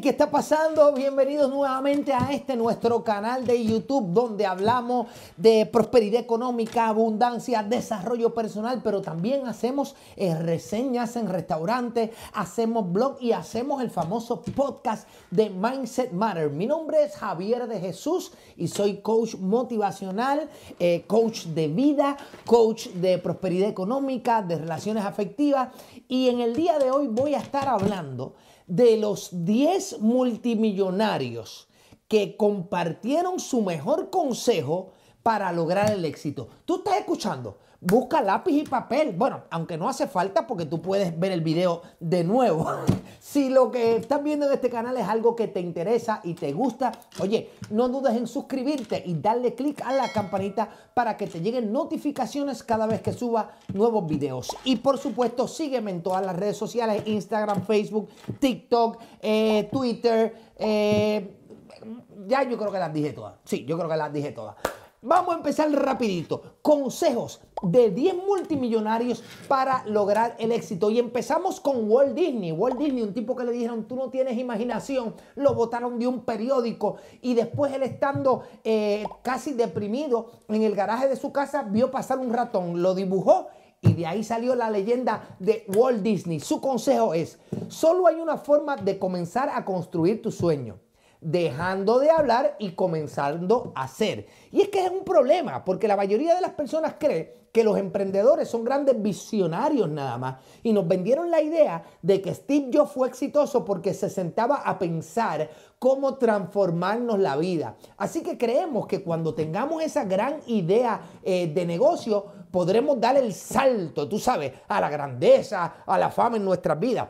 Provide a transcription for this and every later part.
¿qué está pasando? Bienvenidos nuevamente a este nuestro canal de YouTube donde hablamos de prosperidad económica, abundancia, desarrollo personal, pero también hacemos eh, reseñas en restaurantes, hacemos blog y hacemos el famoso podcast de Mindset Matter. Mi nombre es Javier de Jesús y soy coach motivacional, eh, coach de vida, coach de prosperidad económica, de relaciones afectivas y en el día de hoy voy a estar hablando de los 10 multimillonarios que compartieron su mejor consejo para lograr el éxito. Tú estás escuchando, busca lápiz y papel. Bueno, aunque no hace falta porque tú puedes ver el video de nuevo. si lo que estás viendo en este canal es algo que te interesa y te gusta, oye, no dudes en suscribirte y darle clic a la campanita para que te lleguen notificaciones cada vez que suba nuevos videos. Y por supuesto, sígueme en todas las redes sociales, Instagram, Facebook, TikTok, eh, Twitter. Eh, ya yo creo que las dije todas. Sí, yo creo que las dije todas. Vamos a empezar rapidito. Consejos de 10 multimillonarios para lograr el éxito. Y empezamos con Walt Disney. Walt Disney, un tipo que le dijeron, tú no tienes imaginación, lo botaron de un periódico y después él estando eh, casi deprimido en el garaje de su casa, vio pasar un ratón, lo dibujó y de ahí salió la leyenda de Walt Disney. Su consejo es, solo hay una forma de comenzar a construir tu sueño dejando de hablar y comenzando a hacer. Y es que es un problema, porque la mayoría de las personas cree que los emprendedores son grandes visionarios nada más. Y nos vendieron la idea de que Steve Jobs fue exitoso porque se sentaba a pensar cómo transformarnos la vida. Así que creemos que cuando tengamos esa gran idea eh, de negocio, podremos dar el salto, tú sabes, a la grandeza, a la fama en nuestras vidas.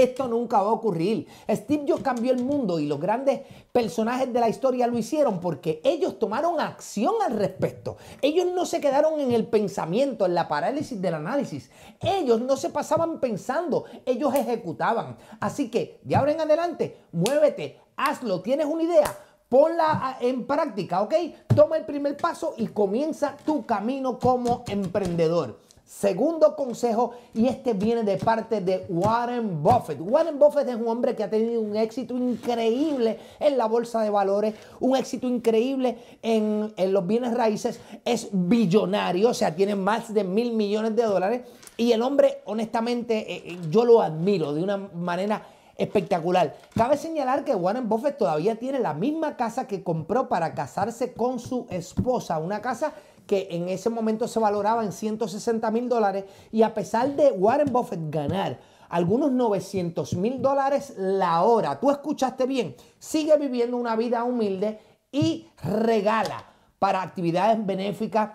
Esto nunca va a ocurrir. Steve Jobs cambió el mundo y los grandes personajes de la historia lo hicieron porque ellos tomaron acción al respecto. Ellos no se quedaron en el pensamiento, en la parálisis del análisis. Ellos no se pasaban pensando, ellos ejecutaban. Así que de ahora en adelante, muévete, hazlo, tienes una idea. Ponla ah, en práctica, ¿ok? Toma el primer paso y comienza tu camino como emprendedor. Segundo consejo, y este viene de parte de Warren Buffett. Warren Buffett es un hombre que ha tenido un éxito increíble en la bolsa de valores, un éxito increíble en, los bienes raíces, es billonario, o sea, tiene más de mil millones de dólares. Y el hombre, honestamente, eh, eh, yo lo admiro de una manera espectacular. Cabe señalar que Warren Buffett todavía tiene la misma casa que compró para casarse con su esposa, una casa que en ese momento se valoraba en 160 mil dólares y a pesar de Warren Buffett ganar algunos 900 mil dólares la hora, tú escuchaste bien, sigue viviendo una vida humilde y regala para actividades benéficas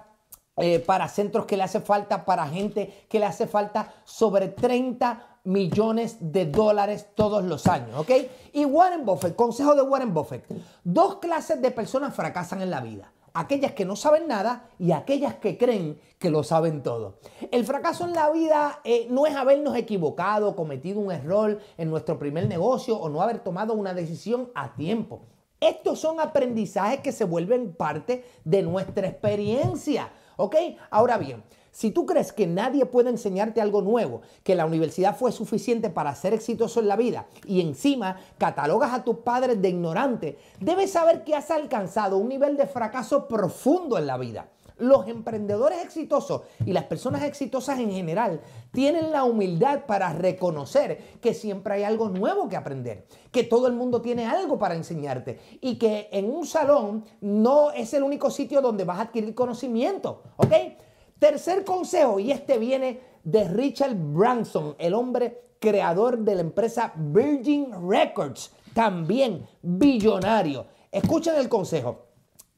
eh, para centros que le hace falta, para gente que le hace falta, sobre 30 millones de dólares todos los años, ¿ok? Y Warren Buffett, consejo de Warren Buffett, dos clases de personas fracasan en la vida. Aquellas que no saben nada y aquellas que creen que lo saben todo. El fracaso en la vida eh, no es habernos equivocado, cometido un error en nuestro primer negocio o no haber tomado una decisión a tiempo. Estos son aprendizajes que se vuelven parte de nuestra experiencia. ¿Ok? Ahora bien, si tú crees que nadie puede enseñarte algo nuevo, que la universidad fue suficiente para ser exitoso en la vida y encima catalogas a tus padres de ignorante, debes saber que has alcanzado un nivel de fracaso profundo en la vida. Los emprendedores exitosos y las personas exitosas en general tienen la humildad para reconocer que siempre hay algo nuevo que aprender, que todo el mundo tiene algo para enseñarte y que en un salón no es el único sitio donde vas a adquirir conocimiento, ¿ok? Tercer consejo, y este viene de Richard Branson, el hombre creador de la empresa Virgin Records, también billonario. Escuchen el consejo.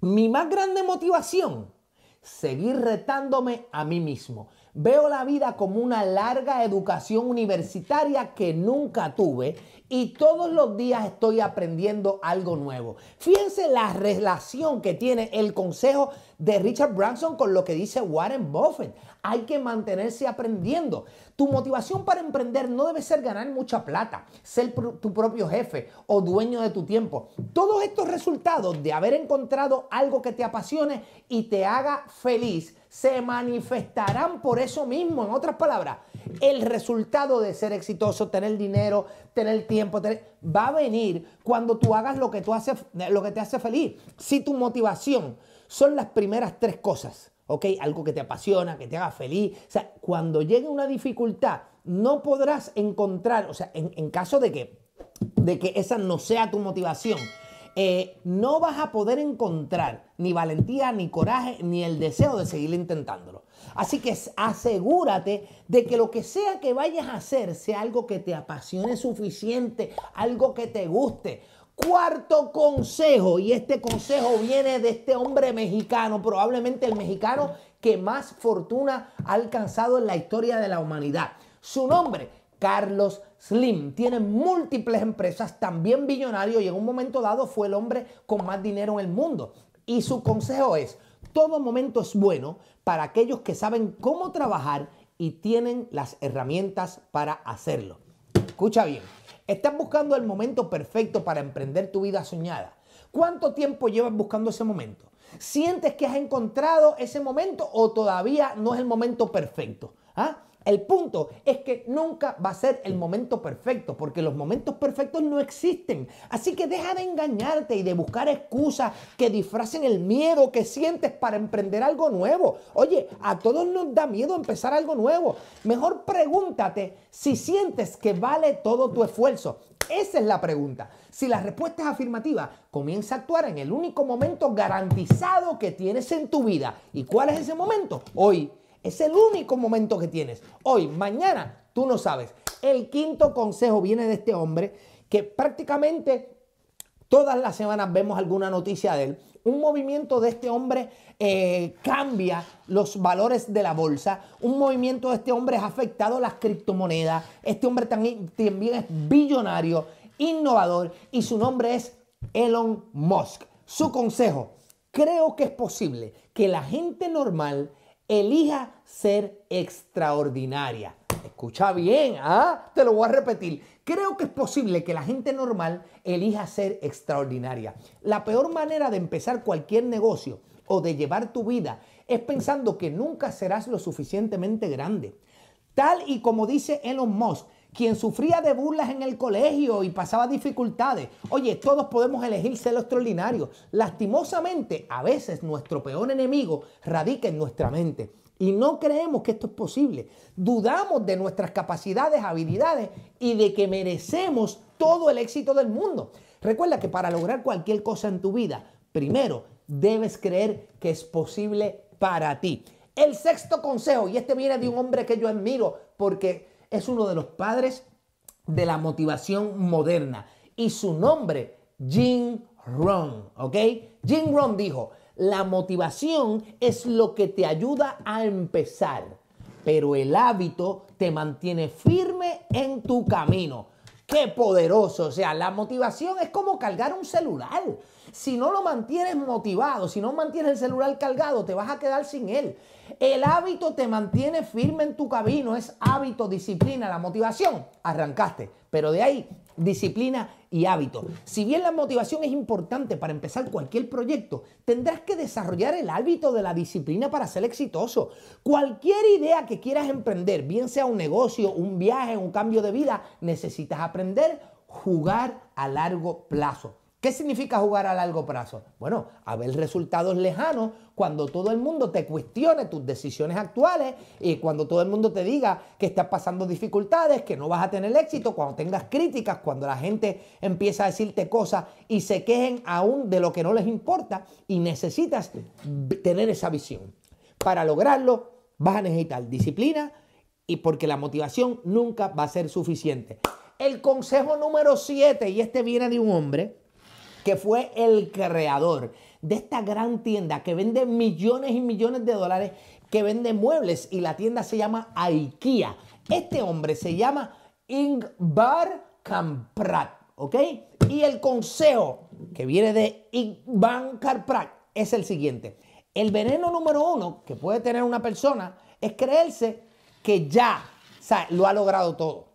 Mi más grande motivación, seguir retándome a mí mismo. Veo la vida como una larga educación universitaria que nunca tuve y todos los días estoy aprendiendo algo nuevo. Fíjense la relación que tiene el consejo de Richard Branson con lo que dice Warren Buffett. Hay que mantenerse aprendiendo. Tu motivación para emprender no debe ser ganar mucha plata, ser tu propio jefe o dueño de tu tiempo. Todos estos resultados de haber encontrado algo que te apasione y te haga feliz se manifestarán por eso mismo. En otras palabras, el resultado de ser exitoso, tener dinero, tener tiempo, va a venir cuando tú hagas lo que, tú haces, lo que te hace feliz. Si tu motivación son las primeras tres cosas, ¿ok? Algo que te apasiona, que te haga feliz. O sea, cuando llegue una dificultad, no podrás encontrar, o sea, en, caso de que, de que esa no sea tu motivación, eh, no vas a poder encontrar ni valentía, ni coraje, ni el deseo de seguir intentándolo. Así que asegúrate de que lo que sea que vayas a hacer sea algo que te apasione suficiente, algo que te guste. Cuarto consejo, y este consejo viene de este hombre mexicano, probablemente el mexicano que más fortuna ha alcanzado en la historia de la humanidad. Su nombre, Carlos Slim. Tiene múltiples empresas, también billonario y en un momento dado fue el hombre con más dinero en el mundo. Y su consejo es, todo momento es bueno para aquellos que saben cómo trabajar y tienen las herramientas para hacerlo. Escucha bien. ¿Estás buscando el momento perfecto para emprender tu vida soñada? ¿Cuánto tiempo llevas buscando ese momento? ¿Sientes que has encontrado ese momento o todavía no es el momento perfecto? ¿Ah? El punto es que nunca va a ser el momento perfecto, porque los momentos perfectos no existen. Así que deja de engañarte y de buscar excusas que disfracen el miedo que sientes para emprender algo nuevo. Oye, a todos nos da miedo empezar algo nuevo. Mejor pregúntate si sientes que vale todo tu esfuerzo. Esa es la pregunta. Si la respuesta es afirmativa, comienza a actuar en el único momento garantizado que tienes en tu vida. ¿Y cuál es ese momento? Hoy. Es el único momento que tienes. Hoy, mañana, tú no sabes. El quinto consejo viene de este hombre que prácticamente todas las semanas vemos alguna noticia de él. Un movimiento de este hombre eh, cambia los valores de la bolsa. Un movimiento de este hombre ha afectado las criptomonedas. Este hombre también, también es billonario, innovador y su nombre es Elon Musk. Su consejo, creo que es posible que la gente normal elija ser extraordinaria. Escucha bien, ¿ah? Te lo voy a repetir. Creo que es posible que la gente normal elija ser extraordinaria. La peor manera de empezar cualquier negocio o de llevar tu vida es pensando que nunca serás lo suficientemente grande. Tal y como dice Elon Musk, quien sufría de burlas en el colegio y pasaba dificultades. Oye, todos podemos elegir ser lo extraordinario. Lastimosamente, a veces nuestro peor enemigo radica en nuestra mente. Y no creemos que esto es posible. Dudamos de nuestras capacidades, habilidades y de que merecemos todo el éxito del mundo. Recuerda que para lograr cualquier cosa en tu vida, primero debes creer que es posible para ti. El sexto consejo, y este viene de un hombre que yo admiro porque es uno de los padres de la motivación moderna y su nombre, Jim Rohn, ¿ok? Jim Rohn dijo, la motivación es lo que te ayuda a empezar, pero el hábito te mantiene firme en tu camino. ¡Qué poderoso! O sea, la motivación es como cargar un celular. Si no lo mantienes motivado, si no mantienes el celular cargado, te vas a quedar sin él. El hábito te mantiene firme en tu camino, es hábito, disciplina, la motivación. Arrancaste, pero de ahí disciplina y hábito. Si bien la motivación es importante para empezar cualquier proyecto, tendrás que desarrollar el hábito de la disciplina para ser exitoso. Cualquier idea que quieras emprender, bien sea un negocio, un viaje, un cambio de vida, necesitas aprender jugar a largo plazo. ¿Qué significa jugar a largo plazo? Bueno, a ver resultados lejanos cuando todo el mundo te cuestione tus decisiones actuales y cuando todo el mundo te diga que estás pasando dificultades, que no vas a tener éxito, cuando tengas críticas, cuando la gente empieza a decirte cosas y se quejen aún de lo que no les importa y necesitas tener esa visión. Para lograrlo vas a necesitar disciplina y porque la motivación nunca va a ser suficiente. El consejo número 7, y este viene de un hombre, que fue el creador de esta gran tienda que vende millones y millones de dólares, que vende muebles y la tienda se llama IKEA. Este hombre se llama Ingvar Kamprad, ¿ok? Y el consejo que viene de Ingvar Kamprad es el siguiente. El veneno número uno que puede tener una persona es creerse que ya lo ha logrado todo.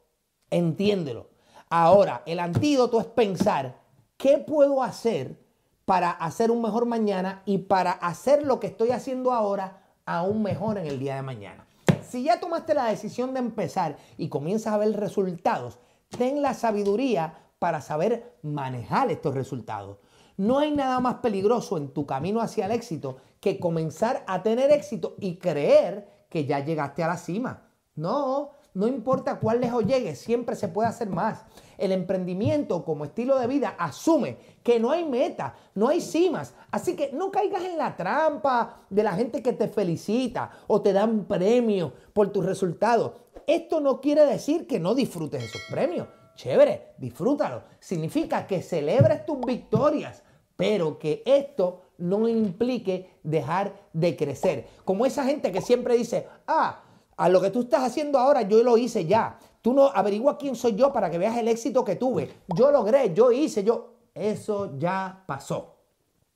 Entiéndelo. Ahora, el antídoto es pensar ¿Qué puedo hacer para hacer un mejor mañana y para hacer lo que estoy haciendo ahora aún mejor en el día de mañana? Si ya tomaste la decisión de empezar y comienzas a ver resultados, ten la sabiduría para saber manejar estos resultados. No hay nada más peligroso en tu camino hacia el éxito que comenzar a tener éxito y creer que ya llegaste a la cima. No, no importa cuál lejos llegue, siempre se puede hacer más. El emprendimiento como estilo de vida asume que no hay meta, no hay cimas. Así que no caigas en la trampa de la gente que te felicita o te dan premios por tus resultados. Esto no quiere decir que no disfrutes esos premios. Chévere, disfrútalo. Significa que celebres tus victorias, pero que esto no implique dejar de crecer. Como esa gente que siempre dice, ah, a lo que tú estás haciendo ahora, yo lo hice ya. Tú no averigua quién soy yo para que veas el éxito que tuve. Yo logré, yo hice, yo. Eso ya pasó.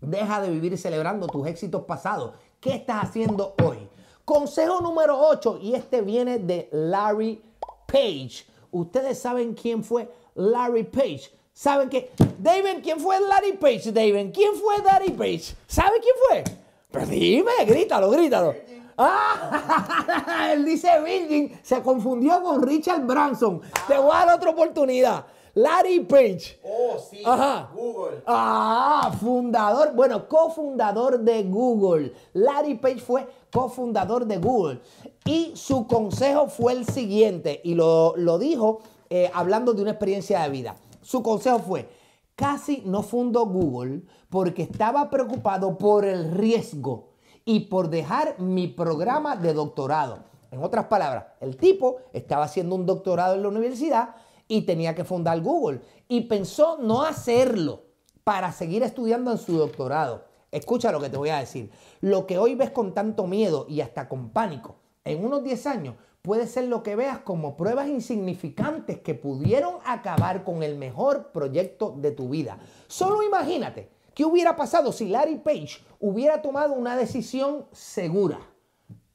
Deja de vivir celebrando tus éxitos pasados. ¿Qué estás haciendo hoy? Consejo número 8, y este viene de Larry Page. Ustedes saben quién fue Larry Page. ¿Saben que David, ¿quién fue Larry Page? David, ¿quién fue Larry Page? ¿Saben quién fue? Pero dime, grítalo, grítalo. Ah, él dice Virgin, se confundió con Richard Branson. Te voy a dar otra oportunidad. Larry Page. Oh, sí. Ajá. Google. Ah, fundador, bueno, cofundador de Google. Larry Page fue cofundador de Google. Y su consejo fue el siguiente, y lo, dijo eh, hablando de una experiencia de vida. Su consejo fue, casi no fundó Google porque estaba preocupado por el riesgo y por dejar mi programa de doctorado. En otras palabras, el tipo estaba haciendo un doctorado en la universidad y tenía que fundar Google. Y pensó no hacerlo para seguir estudiando en su doctorado. Escucha lo que te voy a decir. Lo que hoy ves con tanto miedo y hasta con pánico, en unos 10 años puede ser lo que veas como pruebas insignificantes que pudieron acabar con el mejor proyecto de tu vida. Solo imagínate qué hubiera pasado si Larry Page hubiera tomado una decisión segura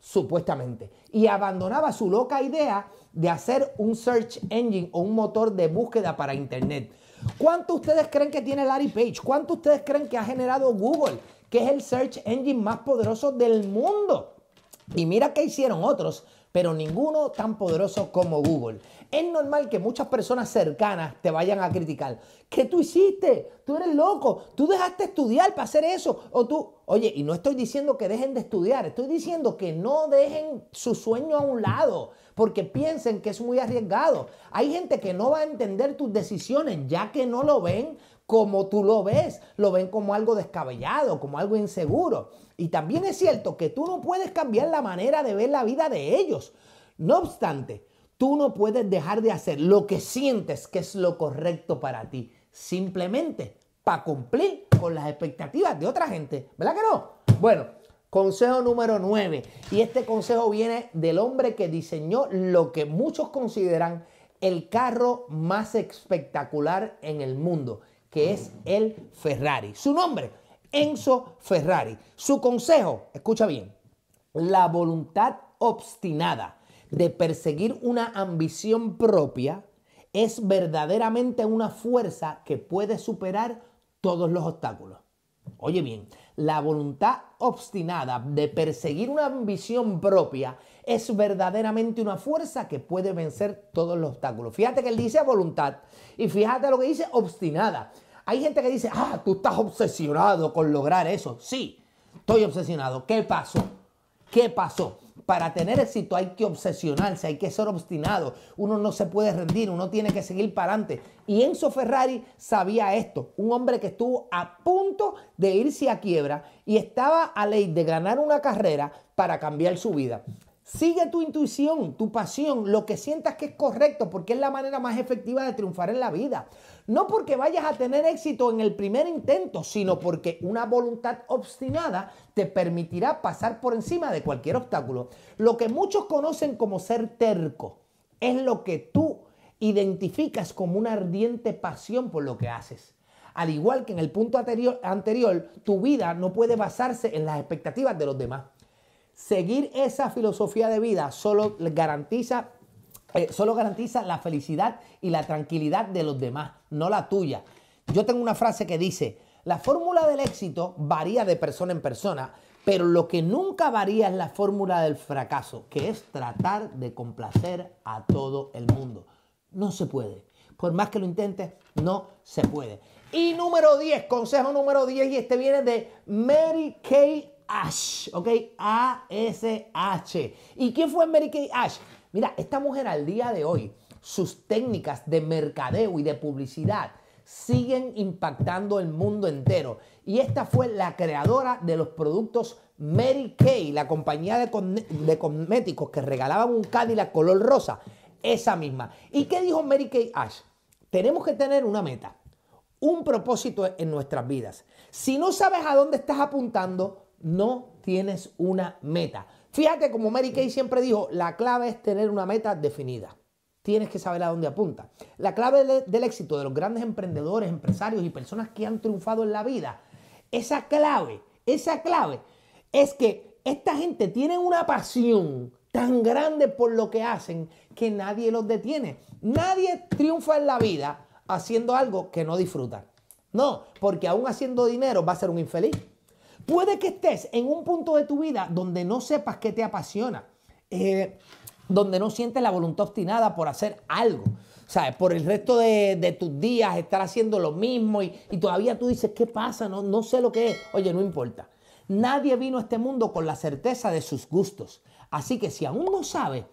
supuestamente. Y abandonaba su loca idea de hacer un search engine o un motor de búsqueda para Internet. ¿Cuánto ustedes creen que tiene Larry Page? ¿Cuánto ustedes creen que ha generado Google, que es el search engine más poderoso del mundo? Y mira qué hicieron otros pero ninguno tan poderoso como Google. Es normal que muchas personas cercanas te vayan a criticar. ¿Qué tú hiciste? Tú eres loco. Tú dejaste estudiar para hacer eso. O tú, oye, y no estoy diciendo que dejen de estudiar. Estoy diciendo que no dejen su sueño a un lado porque piensen que es muy arriesgado. Hay gente que no va a entender tus decisiones ya que no lo ven como tú lo ves. Lo ven como algo descabellado, como algo inseguro. Y también es cierto que tú no puedes cambiar la manera de ver la vida de ellos. No obstante, tú no puedes dejar de hacer lo que sientes que es lo correcto para ti. Simplemente para cumplir con las expectativas de otra gente. ¿Verdad que no? Bueno, consejo número 9. Y este consejo viene del hombre que diseñó lo que muchos consideran el carro más espectacular en el mundo que es el Ferrari. Su nombre, Enzo Ferrari. Su consejo, escucha bien, la voluntad obstinada de perseguir una ambición propia es verdaderamente una fuerza que puede superar todos los obstáculos. Oye bien, la voluntad obstinada de perseguir una ambición propia es verdaderamente una fuerza que puede vencer todos los obstáculos. Fíjate que él dice voluntad y fíjate lo que dice obstinada. Hay gente que dice, ah, tú estás obsesionado con lograr eso. Sí, estoy obsesionado. ¿Qué pasó? ¿Qué pasó? Para tener éxito hay que obsesionarse, hay que ser obstinado. Uno no se puede rendir, uno tiene que seguir para adelante. Y Enzo Ferrari sabía esto, un hombre que estuvo a punto de irse a quiebra y estaba a ley de ganar una carrera para cambiar su vida. Sigue tu intuición, tu pasión, lo que sientas que es correcto, porque es la manera más efectiva de triunfar en la vida. No porque vayas a tener éxito en el primer intento, sino porque una voluntad obstinada te permitirá pasar por encima de cualquier obstáculo. Lo que muchos conocen como ser terco es lo que tú identificas como una ardiente pasión por lo que haces. Al igual que en el punto anterior, tu vida no puede basarse en las expectativas de los demás. Seguir esa filosofía de vida solo garantiza, eh, garantiza la felicidad y la tranquilidad de los demás, no la tuya. Yo tengo una frase que dice, la fórmula del éxito varía de persona en persona, pero lo que nunca varía es la fórmula del fracaso, que es tratar de complacer a todo el mundo. No se puede. Por más que lo intentes, no se puede. Y número 10, consejo número 10, y este viene de Mary Kay Ash, ¿ok? A-S-H. ¿Y quién fue Mary Kay Ash? Mira, esta mujer al día de hoy, sus técnicas de mercadeo y de publicidad siguen impactando el mundo entero. Y esta fue la creadora de los productos Mary Kay, la compañía de, cosméticos que regalaban un Cadillac color rosa. Esa misma. ¿Y qué dijo Mary Kay Ash? Tenemos que tener una meta, un propósito en nuestras vidas. Si no sabes a dónde estás apuntando, no tienes una meta. Fíjate como Mary Kay siempre dijo, la clave es tener una meta definida. Tienes que saber a dónde apunta. La clave del éxito de los grandes emprendedores, empresarios y personas que han triunfado en la vida, esa clave, esa clave es que esta gente tiene una pasión tan grande por lo que hacen que nadie los detiene. Nadie triunfa en la vida haciendo algo que no disfruta. No, porque aún haciendo dinero va a ser un infeliz. Puede que estés en un punto de tu vida donde no sepas qué te apasiona, eh, donde no sientes la voluntad obstinada por hacer algo. ¿Sabes? Por el resto de, tus días estar haciendo lo mismo y, todavía tú dices, ¿qué pasa? No, no sé lo que es. Oye, no importa. Nadie vino a este mundo con la certeza de sus gustos. Así que si aún no sabes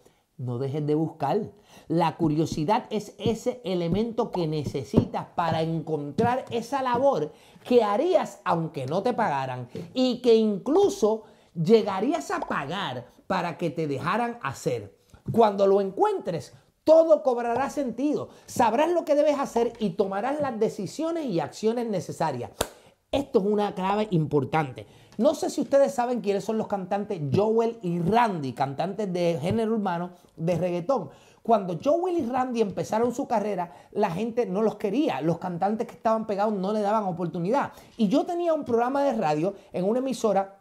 no dejes de buscar. La curiosidad es ese elemento que necesitas para encontrar esa labor que harías aunque no te pagaran y que incluso llegarías a pagar para que te dejaran hacer. Cuando lo encuentres, todo cobrará sentido. Sabrás lo que debes hacer y tomarás las decisiones y acciones necesarias. Esto es una clave importante. No sé si ustedes saben quiénes son los cantantes Joel y Randy, cantantes de género humano de reggaetón. Cuando Joel y Randy empezaron su carrera, la gente no los quería. Los cantantes que estaban pegados no le daban oportunidad. Y yo tenía un programa de radio en una emisora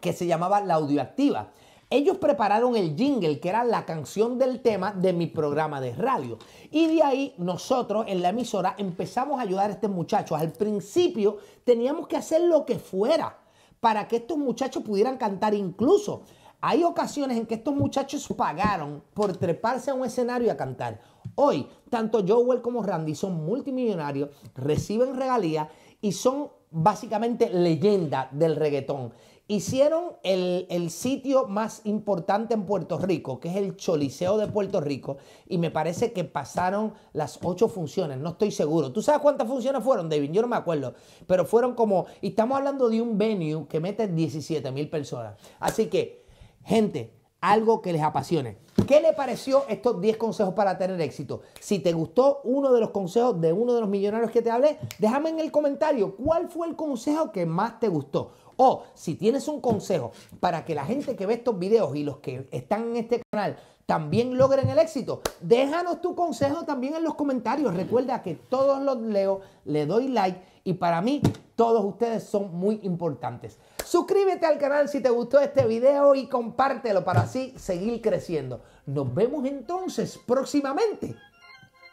que se llamaba La Audioactiva. Ellos prepararon el jingle, que era la canción del tema de mi programa de radio. Y de ahí nosotros en la emisora empezamos a ayudar a este muchacho. Al principio teníamos que hacer lo que fuera para que estos muchachos pudieran cantar. Incluso hay ocasiones en que estos muchachos pagaron por treparse a un escenario y a cantar. Hoy, tanto Joel como Randy son multimillonarios, reciben regalías y son básicamente leyenda del reggaetón hicieron el, sitio más importante en Puerto Rico, que es el Choliseo de Puerto Rico, y me parece que pasaron las ocho funciones, no estoy seguro. ¿Tú sabes cuántas funciones fueron, David? Yo no me acuerdo, pero fueron como, y estamos hablando de un venue que mete 17 mil personas. Así que, gente, algo que les apasione. ¿Qué les pareció estos 10 consejos para tener éxito? Si te gustó uno de los consejos de uno de los millonarios que te hablé, déjame en el comentario cuál fue el consejo que más te gustó o si tienes un consejo para que la gente que ve estos videos y los que están en este canal también logren el éxito, déjanos tu consejo también en los comentarios. Recuerda que todos los leo, le doy like y para mí todos ustedes son muy importantes. Suscríbete al canal si te gustó este video y compártelo para así seguir creciendo. Nos vemos entonces próximamente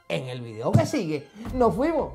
en el video que sigue. Nos fuimos.